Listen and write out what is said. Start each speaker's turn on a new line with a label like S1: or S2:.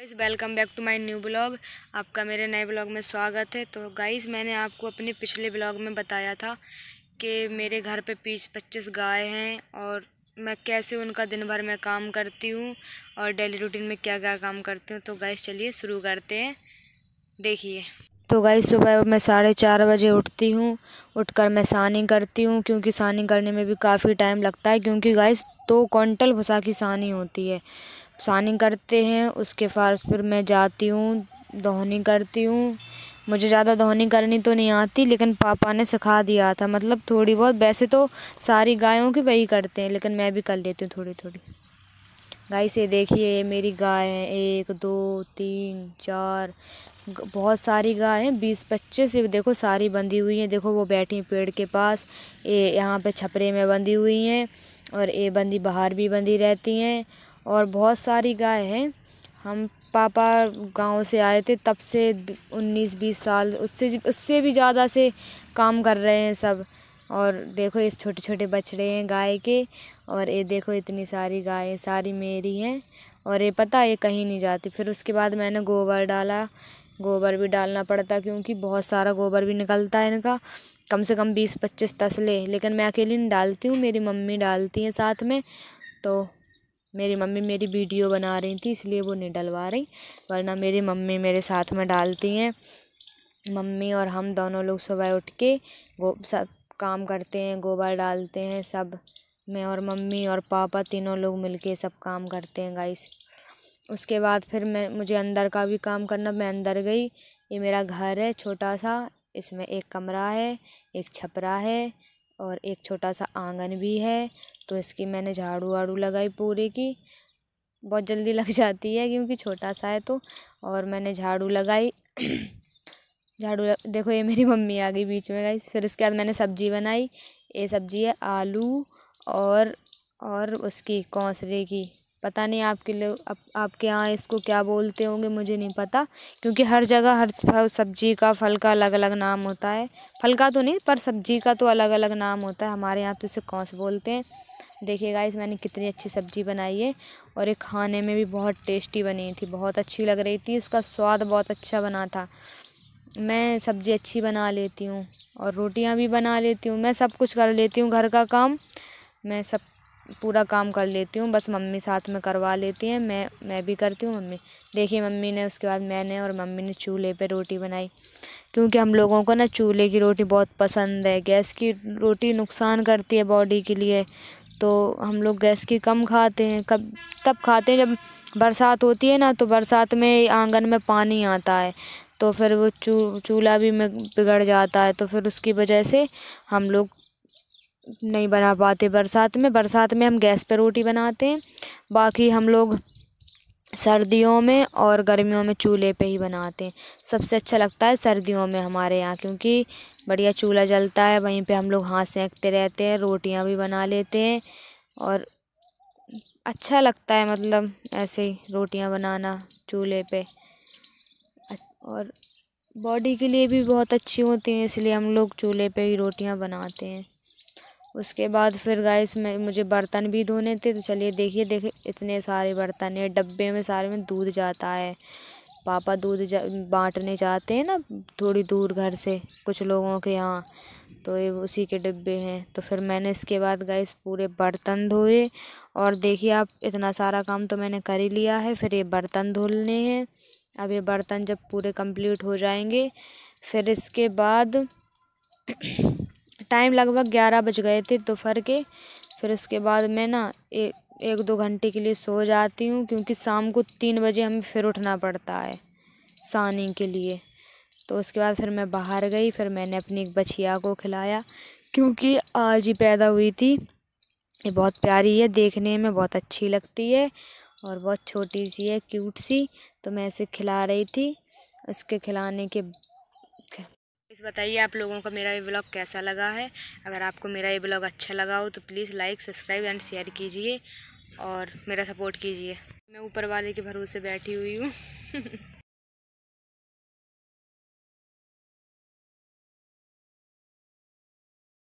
S1: guys welcome back to my new blog आपका मेरे नए ब्लॉग में स्वागत है तो गाइस मैंने आपको अपने पिछले ब्लॉग में बताया था कि मेरे घर पे बीस पच्चीस गाय हैं और मैं कैसे उनका दिन भर में काम करती हूँ और डेली रूटीन में क्या क्या काम करती हूँ तो गाइज चलिए शुरू करते हैं देखिए तो गाइस सुबह मैं साढ़े चार बजे उठती हूँ उठकर मैं सानी करती हूँ क्योंकि सानी करने में भी काफ़ी टाइम लगता है क्योंकि गाइस दो तो क्विंटल भुसा की सानी होती है सानी करते हैं उसके फर्श पर मैं जाती हूँ दोहनी करती हूँ मुझे ज़्यादा दोहनी करनी तो नहीं आती लेकिन पापा ने सिखा दिया था मतलब थोड़ी बहुत वैसे तो सारी गायों की वही करते हैं लेकिन मैं भी कर लेती हूँ थोड़ी थोड़ी गाय से देखिए मेरी गाय है एक दो तीन चार बहुत सारी गाय हैं बीस पच्चीस देखो सारी बंधी हुई हैं देखो वो बैठी पेड़ के पास ये यहाँ पे छपरे में बंधी हुई हैं और ये बंदी बाहर भी बंधी रहती हैं और बहुत सारी गाय हैं हम पापा गांव से आए थे तब से उन्नीस बीस साल उससे उससे भी ज़्यादा से काम कर रहे हैं सब और देखो इस छोटे छोटे बछड़े हैं गाय के और ये देखो इतनी सारी गाय सारी मेरी हैं और ये पता ये कहीं नहीं जाती फिर उसके बाद मैंने गोबर डाला गोबर भी डालना पड़ता क्योंकि बहुत सारा गोबर भी निकलता है इनका कम से कम बीस पच्चीस तसले लेकिन मैं अकेली नहीं डालती हूँ मेरी मम्मी डालती हैं साथ में तो मेरी मम्मी मेरी वीडियो बना रही थी इसलिए वो नहीं डलवा रही वरना मेरी मम्मी मेरे साथ में डालती हैं मम्मी और हम दोनों लोग सुबह उठ के गो सब काम करते हैं गोबर डालते हैं सब मैं और मम्मी और पापा तीनों लोग मिलके सब काम करते हैं गाइस उसके बाद फिर मैं मुझे अंदर का भी काम करना मैं अंदर गई ये मेरा घर है छोटा सा इसमें एक कमरा है एक छपरा है और एक छोटा सा आंगन भी है तो इसकी मैंने झाड़ू वाड़ू लगाई पूरे की बहुत जल्दी लग जाती है क्योंकि छोटा सा है तो और मैंने झाड़ू लगाई झाड़ू लग... देखो ये मेरी मम्मी आ गई बीच में गई फिर उसके बाद मैंने सब्जी बनाई ये सब्जी है आलू और और उसकी कौसरे की पता नहीं आपके लोग आप, आपके यहाँ इसको क्या बोलते होंगे मुझे नहीं पता क्योंकि हर जगह हर सब्ज़ी का फल का अलग अलग नाम होता है फल का तो नहीं पर सब्ज़ी का तो अलग अलग नाम होता है हमारे यहाँ तो इसे कौन से बोलते हैं देखिए गाइस मैंने कितनी अच्छी सब्ज़ी बनाई है और ये खाने में भी बहुत टेस्टी बनी थी बहुत अच्छी लग रही थी इसका स्वाद बहुत अच्छा बना था मैं सब्ज़ी अच्छी बना लेती हूँ और रोटियाँ भी बना लेती हूँ मैं सब कुछ कर लेती हूँ घर का काम मैं सब पूरा काम कर लेती हूँ बस मम्मी साथ में करवा लेती हैं मैं मैं भी करती हूँ मम्मी देखिए मम्मी ने उसके बाद मैंने और मम्मी ने चूल्हे पे रोटी बनाई क्योंकि हम लोगों को ना चूल्हे की रोटी बहुत पसंद है गैस की रोटी नुकसान करती है बॉडी के लिए तो हम लोग गैस की कम खाते हैं कब तब खाते हैं जब बरसात होती है ना तो बरसात में आंगन में पानी आता है तो फिर वो चू चूल्हा भी बिगड़ जाता है तो फिर उसकी वजह से हम लोग नहीं बना पाते बरसात में बरसात में हम गैस पर रोटी बनाते हैं बाकी हम लोग सर्दियों में और गर्मियों में चूल्हे पे ही बनाते हैं सबसे अच्छा लगता है सर्दियों में हमारे यहाँ क्योंकि बढ़िया चूल्हा जलता है वहीं पे हम लोग हाथ सेकते रहते हैं रोटियाँ भी बना लेते हैं और अच्छा लगता है मतलब ऐसे ही रोटियाँ बनाना चूल्हे पे और बॉडी के लिए भी बहुत अच्छी होती हैं इसलिए हम लोग चूल्हे पर ही रोटियाँ बनाते हैं उसके बाद फिर गाय इसमें मुझे बर्तन भी धोने थे तो चलिए देखिए देखिए इतने सारे बर्तन हैं डब्बे में सारे में दूध जाता है पापा दूध जा, बाँटने जाते हैं ना थोड़ी दूर घर से कुछ लोगों के यहाँ तो ये उसी के डिब्बे हैं तो फिर मैंने इसके बाद गैस पूरे बर्तन धोए और देखिए आप इतना सारा काम तो मैंने कर ही लिया है फिर ये बर्तन धुलने हैं अब ये बर्तन जब पूरे कंप्लीट हो जाएंगे फिर इसके बाद टाइम लगभग ग्यारह बज गए थे दोपहर के फिर उसके बाद मैं ना एक एक दो घंटे के लिए सो जाती हूँ क्योंकि शाम को तीन बजे हमें फिर उठना पड़ता है सानी के लिए तो उसके बाद फिर मैं बाहर गई फिर मैंने अपनी एक बछिया को खिलाया क्योंकि आज ही पैदा हुई थी ये बहुत प्यारी है देखने में बहुत अच्छी लगती है और बहुत छोटी सी है क्यूट सी तो मैं इसे खिला रही थी उसके खिलाने के इस बताइए आप लोगों का मेरा ये ब्लॉग कैसा लगा है अगर आपको मेरा ये ब्लॉग अच्छा लगा हो तो please like subscribe and share कीजिए और मेरा सपोर्ट कीजिए मैं ऊपर वाले के भरोसे बैठी हुई हूँ